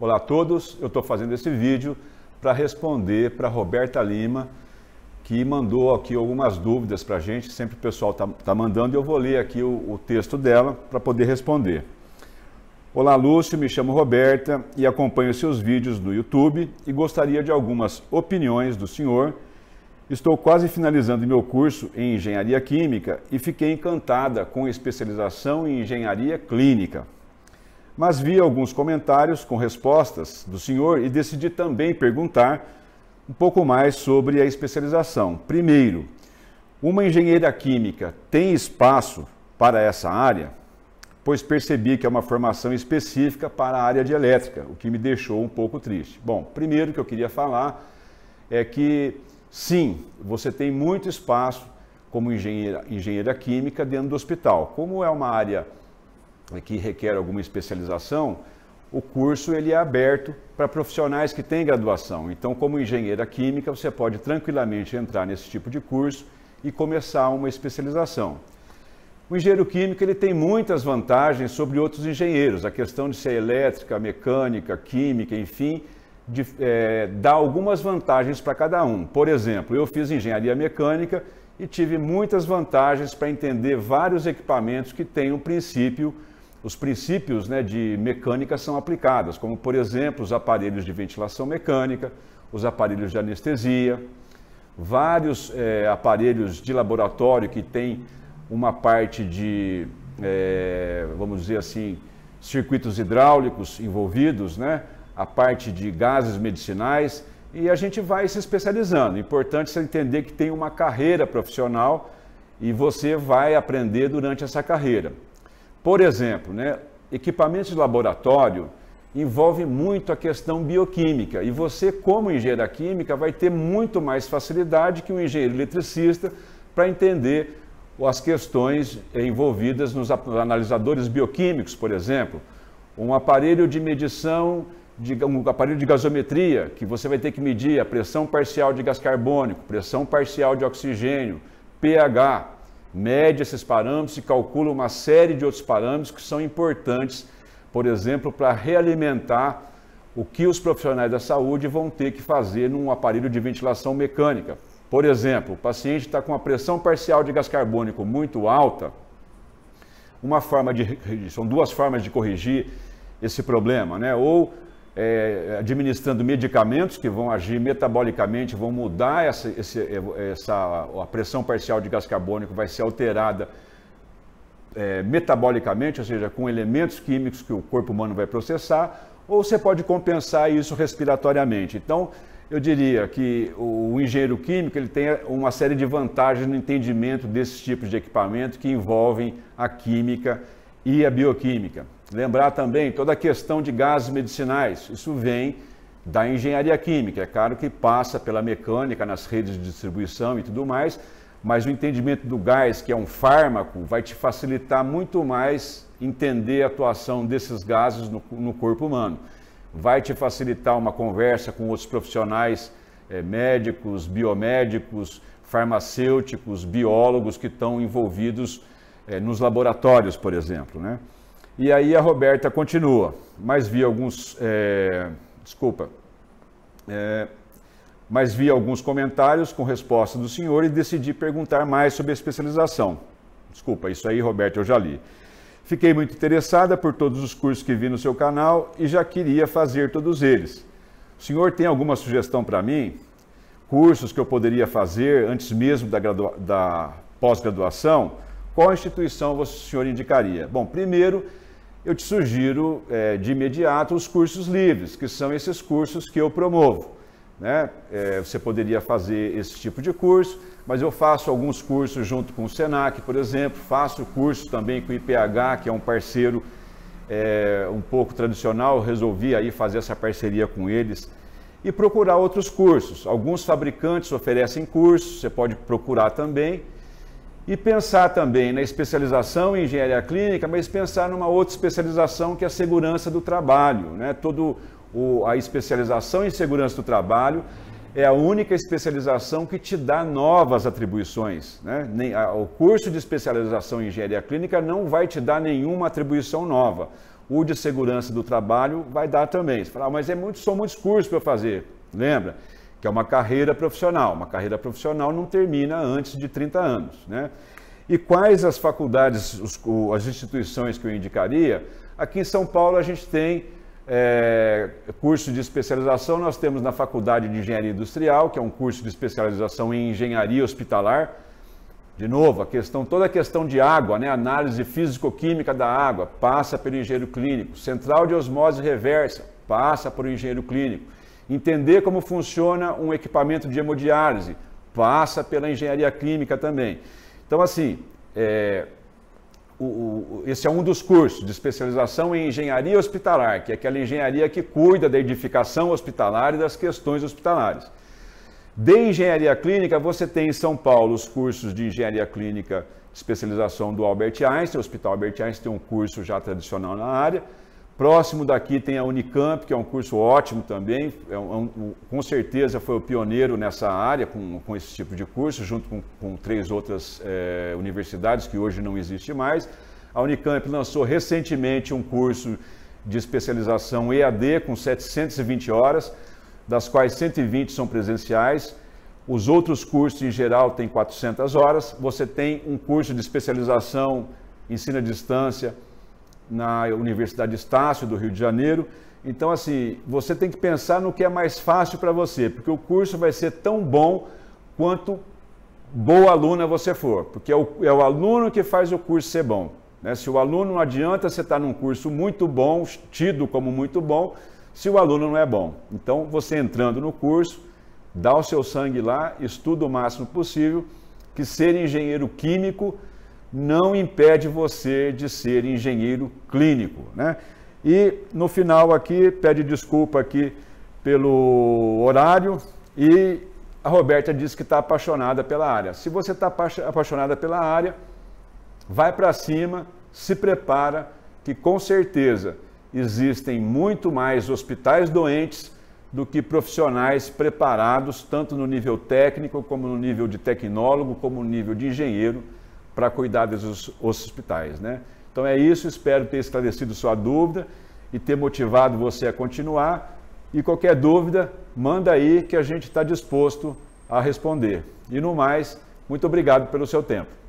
Olá a todos, eu estou fazendo esse vídeo para responder para Roberta Lima, que mandou aqui algumas dúvidas para a gente, sempre o pessoal está tá mandando, e eu vou ler aqui o, o texto dela para poder responder. Olá Lúcio, me chamo Roberta e acompanho seus vídeos no YouTube e gostaria de algumas opiniões do senhor Estou quase finalizando meu curso em engenharia química e fiquei encantada com a especialização em engenharia clínica mas vi alguns comentários com respostas do senhor e decidi também perguntar um pouco mais sobre a especialização. Primeiro, uma engenheira química tem espaço para essa área? Pois percebi que é uma formação específica para a área de elétrica, o que me deixou um pouco triste. Bom, primeiro que eu queria falar é que sim, você tem muito espaço como engenheira, engenheira química dentro do hospital. Como é uma área que requer alguma especialização, o curso ele é aberto para profissionais que têm graduação. Então, como engenheira química, você pode tranquilamente entrar nesse tipo de curso e começar uma especialização. O engenheiro químico ele tem muitas vantagens sobre outros engenheiros. A questão de ser elétrica, mecânica, química, enfim, de, é, dá algumas vantagens para cada um. Por exemplo, eu fiz engenharia mecânica e tive muitas vantagens para entender vários equipamentos que têm o um princípio os princípios né, de mecânica são aplicados, como, por exemplo, os aparelhos de ventilação mecânica, os aparelhos de anestesia, vários é, aparelhos de laboratório que têm uma parte de, é, vamos dizer assim, circuitos hidráulicos envolvidos, né? a parte de gases medicinais, e a gente vai se especializando. Importante você entender que tem uma carreira profissional e você vai aprender durante essa carreira. Por exemplo, né, equipamentos de laboratório envolve muito a questão bioquímica e você, como engenheiro da química, vai ter muito mais facilidade que um engenheiro eletricista para entender as questões envolvidas nos analisadores bioquímicos, por exemplo, um aparelho de medição, de, um aparelho de gasometria, que você vai ter que medir a pressão parcial de gás carbônico, pressão parcial de oxigênio, pH, mede esses parâmetros e calcula uma série de outros parâmetros que são importantes, por exemplo, para realimentar o que os profissionais da saúde vão ter que fazer num aparelho de ventilação mecânica. Por exemplo, o paciente está com a pressão parcial de gás carbônico muito alta. Uma forma de são duas formas de corrigir esse problema, né? Ou é, administrando medicamentos que vão agir metabolicamente, vão mudar essa, esse, é, essa a pressão parcial de gás carbônico vai ser alterada é, metabolicamente, ou seja, com elementos químicos que o corpo humano vai processar, ou você pode compensar isso respiratoriamente. Então, eu diria que o engenheiro químico ele tem uma série de vantagens no entendimento desses tipos de equipamento que envolvem a química e a bioquímica. Lembrar também toda a questão de gases medicinais. Isso vem da engenharia química. É claro que passa pela mecânica nas redes de distribuição e tudo mais, mas o entendimento do gás, que é um fármaco, vai te facilitar muito mais entender a atuação desses gases no, no corpo humano. Vai te facilitar uma conversa com outros profissionais é, médicos, biomédicos, farmacêuticos, biólogos que estão envolvidos é, nos laboratórios, por exemplo. Né? E aí a Roberta continua, mas vi alguns. É, desculpa. É, mas vi alguns comentários com resposta do senhor e decidi perguntar mais sobre a especialização. Desculpa, isso aí, Roberto, eu já li. Fiquei muito interessada por todos os cursos que vi no seu canal e já queria fazer todos eles. O senhor tem alguma sugestão para mim? Cursos que eu poderia fazer antes mesmo da, da pós-graduação? Qual instituição o senhor indicaria? Bom, primeiro, eu te sugiro é, de imediato os cursos livres, que são esses cursos que eu promovo. Né? É, você poderia fazer esse tipo de curso, mas eu faço alguns cursos junto com o Senac, por exemplo, faço curso também com o IPH, que é um parceiro é, um pouco tradicional, resolvi aí fazer essa parceria com eles e procurar outros cursos. Alguns fabricantes oferecem cursos, você pode procurar também e pensar também na especialização em engenharia clínica, mas pensar numa outra especialização que é a segurança do trabalho. Né? Todo o, a especialização em segurança do trabalho é a única especialização que te dá novas atribuições. Né? Nem, a, o curso de especialização em engenharia clínica não vai te dar nenhuma atribuição nova. O de segurança do trabalho vai dar também. Você fala, ah, mas é muito, são muitos cursos para fazer. Lembra? que é uma carreira profissional. Uma carreira profissional não termina antes de 30 anos. Né? E quais as faculdades, os, as instituições que eu indicaria? Aqui em São Paulo a gente tem é, curso de especialização, nós temos na Faculdade de Engenharia Industrial, que é um curso de especialização em engenharia hospitalar. De novo, a questão, toda a questão de água, né? análise físico-química da água, passa pelo engenheiro clínico. Central de osmose reversa, passa por engenheiro clínico entender como funciona um equipamento de hemodiálise, passa pela engenharia clínica também. Então, assim, é, o, o, esse é um dos cursos de especialização em engenharia hospitalar, que é aquela engenharia que cuida da edificação hospitalar e das questões hospitalares. De engenharia clínica, você tem em São Paulo os cursos de engenharia clínica, especialização do Albert Einstein, o Hospital Albert Einstein tem um curso já tradicional na área. Próximo daqui tem a Unicamp, que é um curso ótimo também, é, é um, um, com certeza foi o pioneiro nessa área com, com esse tipo de curso, junto com, com três outras é, universidades que hoje não existe mais. A Unicamp lançou recentemente um curso de especialização EAD com 720 horas, das quais 120 são presenciais. Os outros cursos em geral têm 400 horas. Você tem um curso de especialização, ensino à distância, na Universidade Estácio do Rio de Janeiro. Então, assim, você tem que pensar no que é mais fácil para você, porque o curso vai ser tão bom quanto boa aluna você for, porque é o, é o aluno que faz o curso ser bom. Né? Se o aluno não adianta você estar tá num curso muito bom, tido como muito bom, se o aluno não é bom. Então, você entrando no curso, dá o seu sangue lá, estuda o máximo possível, que ser engenheiro químico não impede você de ser engenheiro clínico. Né? E no final aqui, pede desculpa aqui pelo horário e a Roberta diz que está apaixonada pela área. Se você está apaixonada pela área, vai para cima, se prepara, que com certeza existem muito mais hospitais doentes do que profissionais preparados, tanto no nível técnico, como no nível de tecnólogo, como no nível de engenheiro para cuidar dos hospitais. Né? Então é isso, espero ter esclarecido sua dúvida e ter motivado você a continuar. E qualquer dúvida, manda aí que a gente está disposto a responder. E no mais, muito obrigado pelo seu tempo.